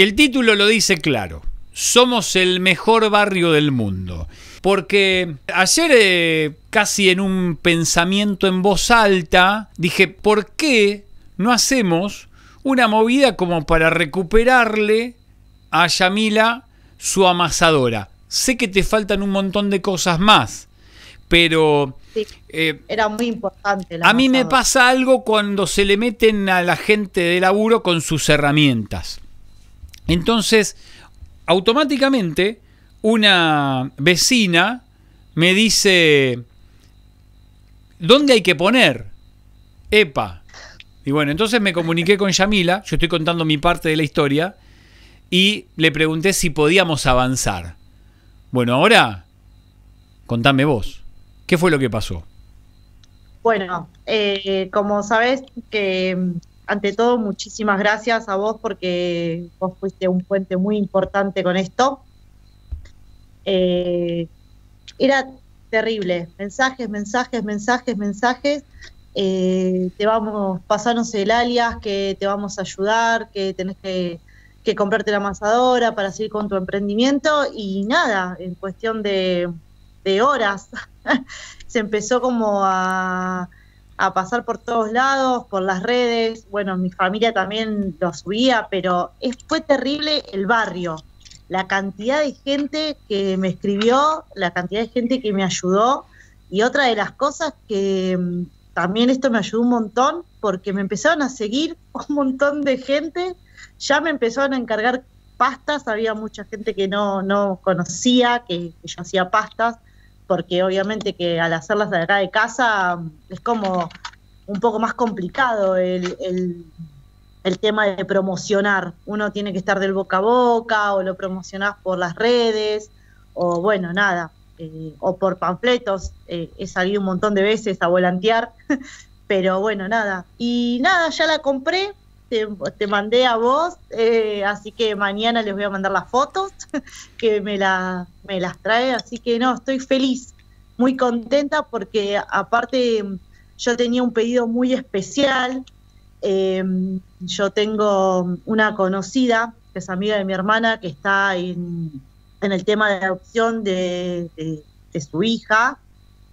El título lo dice claro. Somos el mejor barrio del mundo. Porque ayer, eh, casi en un pensamiento en voz alta, dije, ¿por qué no hacemos una movida como para recuperarle a Yamila su amasadora? Sé que te faltan un montón de cosas más, pero... Eh, era muy importante. a mí me pasa algo cuando se le meten a la gente de laburo con sus herramientas. Entonces, automáticamente, una vecina me dice, ¿dónde hay que poner? Epa. Y bueno, entonces me comuniqué con Yamila, yo estoy contando mi parte de la historia, y le pregunté si podíamos avanzar. Bueno, ahora, contame vos, ¿qué fue lo que pasó? Bueno, eh, como sabes que ante todo, muchísimas gracias a vos porque vos fuiste un puente muy importante con esto. Eh, era terrible, mensajes, mensajes, mensajes, mensajes. Eh, te vamos, pasanos el alias, que te vamos a ayudar, que tenés que, comprarte la amasadora para seguir con tu emprendimiento y nada, en cuestión de horas se empezó como a a pasar por todos lados, por las redes. Bueno, mi familia también lo subía, pero fue terrible el barrio. La cantidad de gente que me escribió, la cantidad de gente que me ayudó. Y otra de las cosas que mm, también esto me ayudó un montón, porque me empezaron a seguir un montón de gente. Ya me empezaron a encargar pastas, había mucha gente que no, no conocía, que yo hacía pastas porque obviamente que al hacerlas de acá de casa es como un poco más complicado el, tema de promocionar. Uno tiene que estar del boca a boca o lo promocionás por las redes o bueno, nada, eh, o por panfletos. Eh, he salido un montón de veces a volantear, pero bueno, nada. Y nada, ya la compré, te, mandé a vos, eh, así que mañana les voy a mandar las fotos que me, me las trae, así que no, estoy feliz, muy contenta porque aparte yo tenía un pedido muy especial, eh, yo tengo una conocida que es amiga de mi hermana que está en, el tema de adopción de, su hija,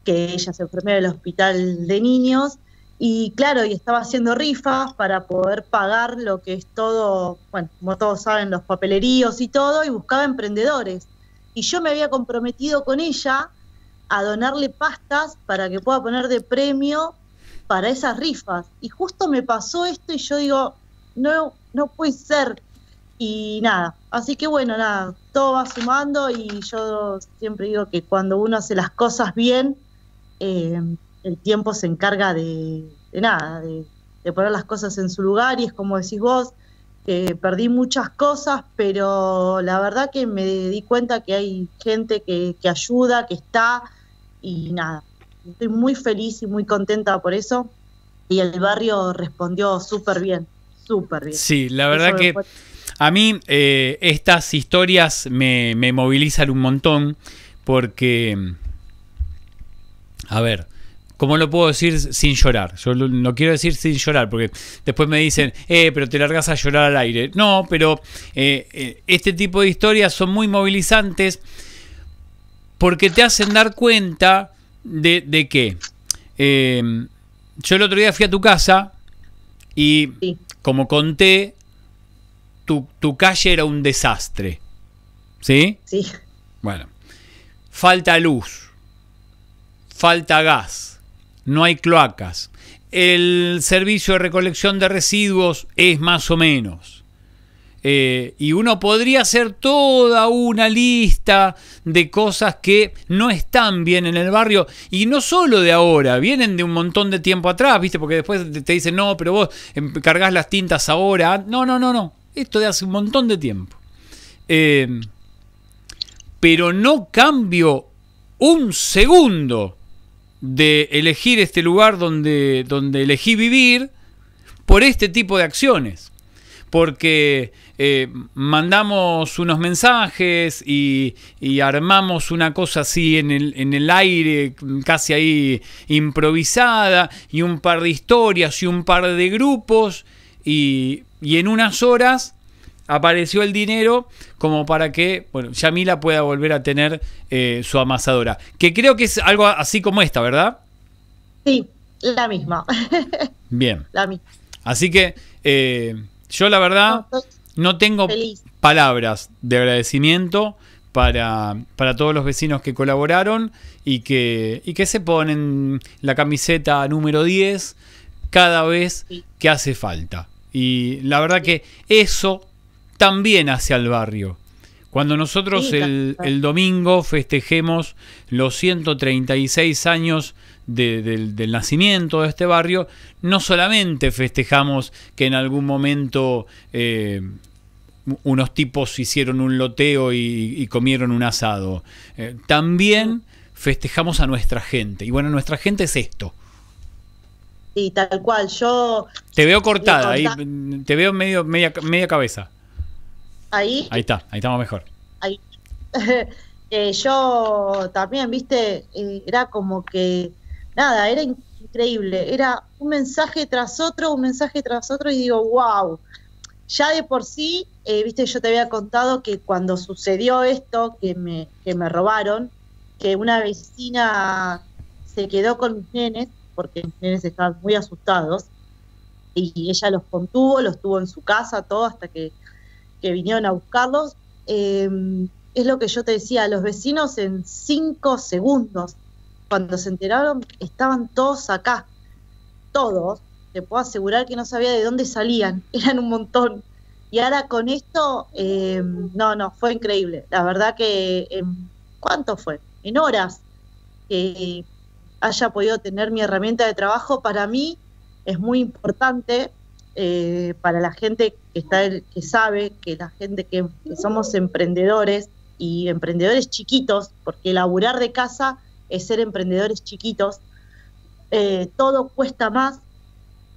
que ella se en el hospital de niños y claro, y estaba haciendo rifas para poder pagar lo que es todo, bueno, como todos saben, los papeleríos y todo, y buscaba emprendedores. Y yo me había comprometido con ella a donarle pastas para que pueda poner de premio para esas rifas. Y justo me pasó esto y yo digo, no, no puede ser. Y nada, así que bueno, nada, todo va sumando y yo siempre digo que cuando uno hace las cosas bien, eh, el tiempo se encarga de, nada, de, poner las cosas en su lugar y es como decís vos, que perdí muchas cosas, pero la verdad que me di cuenta que hay gente que, ayuda, que está y nada. Estoy muy feliz y muy contenta por eso y el barrio respondió súper bien, súper bien. Sí, la verdad que... A mí eh, estas historias me movilizan un montón porque, a ver, ¿Cómo lo puedo decir sin llorar? Yo no quiero decir sin llorar, porque después me dicen, eh, pero te largas a llorar al aire. No, pero eh, eh, este tipo de historias son muy movilizantes porque te hacen dar cuenta de, que eh, yo el otro día fui a tu casa y como conté, tu, tu calle era un desastre. ¿Sí? Sí. Bueno, falta luz, falta gas, no hay cloacas. El servicio de recolección de residuos es más o menos. Eh, y uno podría hacer toda una lista de cosas que no están bien en el barrio. Y no solo de ahora, vienen de un montón de tiempo atrás, ¿viste? Porque después te dicen, no, pero vos cargas las tintas ahora. Ah, no, no, no, no. Esto de hace un montón de tiempo. Eh, pero no cambio un segundo de elegir este lugar donde, donde elegí vivir por este tipo de acciones. Porque eh, mandamos unos mensajes y, armamos una cosa así en el, aire, casi ahí improvisada, y un par de historias y un par de grupos, y en unas horas apareció el dinero como para que, bueno, Yamila pueda volver a tener eh, su amasadora. Que creo que es algo así como esta, ¿verdad? Sí, la misma. Bien. La misma. Así que eh, yo la verdad no, tengo palabras de agradecimiento para, todos los vecinos que colaboraron y que, que se ponen la camiseta número 10 cada vez que hace falta. Y la verdad que eso también hacia el barrio. Cuando nosotros el, domingo festejemos los 136 años del, nacimiento de este barrio, no solamente festejamos que en algún momento eh, unos tipos hicieron un loteo y, comieron un asado, eh, también festejamos a nuestra gente. Y bueno, nuestra gente es esto. Y tal cual. Yo. Te veo cortada, ahí, te veo medio, media, media cabeza. Ahí. está, ahí estamos mejor. Eh, yo también, viste, eh, era como que, nada, era increíble. Era un mensaje tras otro, un mensaje tras otro, y digo, wow. Ya de por sí, eh, viste, yo te había contado que cuando sucedió esto, que me, que me robaron, que una vecina se quedó con mis nenes, porque mis nenes estaban muy asustados, y ella los contuvo, los tuvo en su casa, todo, hasta que que vinieron a buscarlos. Eh, es lo que yo te decía, los vecinos en cinco segundos, cuando se enteraron, estaban todos acá. Todos, te puedo asegurar que no sabía de dónde salían, eran un montón. Y ahora con esto, eh, no, no, fue increíble. La verdad que, en, em, ¿cuánto fue? En horas que haya podido tener mi herramienta de trabajo, para mí es muy importante eh, para la gente que, sabe, que la gente que, somos emprendedores y emprendedores chiquitos, porque laburar de casa es ser emprendedores chiquitos, eh, todo cuesta más,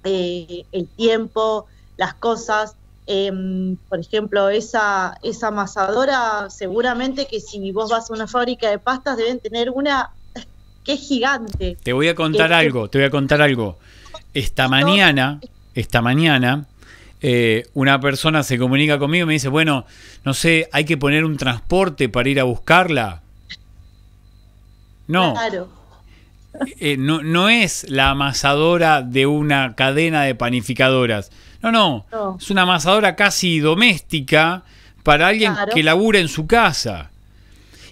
eh, el tiempo, las cosas. Em, por ejemplo, esa, esa amasadora, seguramente que si vos vas a una fábrica de pastas deben tener una que es gigante. Te voy a contar algo, te voy a contar algo. Esta mañana, esta mañana, eh, una persona se comunica conmigo y me dice, bueno, no sé, hay que poner un transporte para ir a buscarla. No. Eh, no, es la amasadora de una cadena de panificadoras. No, no. Es una amasadora casi doméstica para alguien que labura en su casa.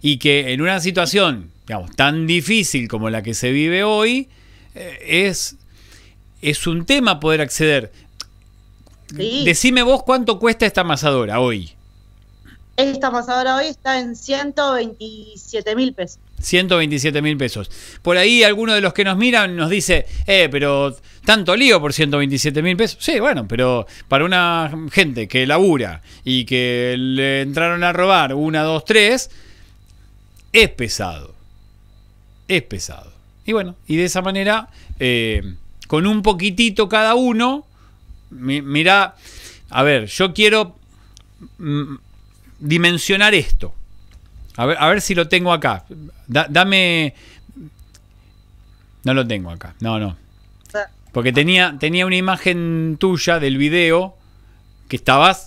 Y que en una situación, digamos, tan difícil como la que se vive hoy, eh, es es un tema poder acceder. Decime vos cuánto cuesta esta amasadora hoy. Esta amasadora hoy está en 127 mil pesos. 127 mil pesos. Por ahí alguno de los que nos miran nos dice, eh, pero tanto lío por 127 mil pesos. Sí, bueno, pero para una gente que labura y que le entraron a robar una, dos, tres, es pesado. Es pesado. Y bueno, y de esa manera eh, con un poquitito cada uno. mira, a ver, yo quiero mm, dimensionar esto. A ver, si lo tengo acá. dame... No lo tengo acá, no, no. Porque tenía, tenía una imagen tuya del video que estabas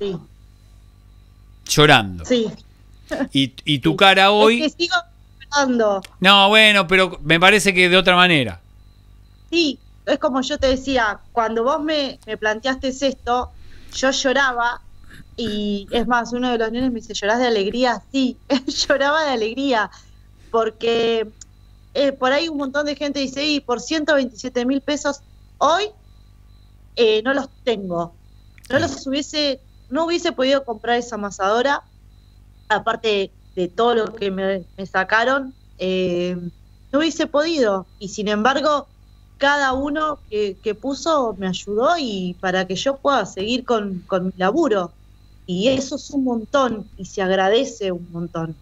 llorando. Sí. Y, tu cara hoy... Es sigo llorando. No, bueno, pero me parece que de otra manera. Sí, es como yo te decía, cuando vos me, me planteaste esto, yo lloraba y es más, uno de los niños me dice, ¿llorás de alegría? Sí, lloraba de alegría, porque eh, por ahí un montón de gente dice, y por 127 mil pesos hoy eh, no los tengo. No los hubiese, no hubiese podido comprar esa amasadora, aparte de todo lo que me, sacaron, eh, no hubiese podido. Y sin embargo, cada uno que, puso me ayudó y para que yo pueda seguir con, con mi laburo. Y eso es un montón y se agradece un montón.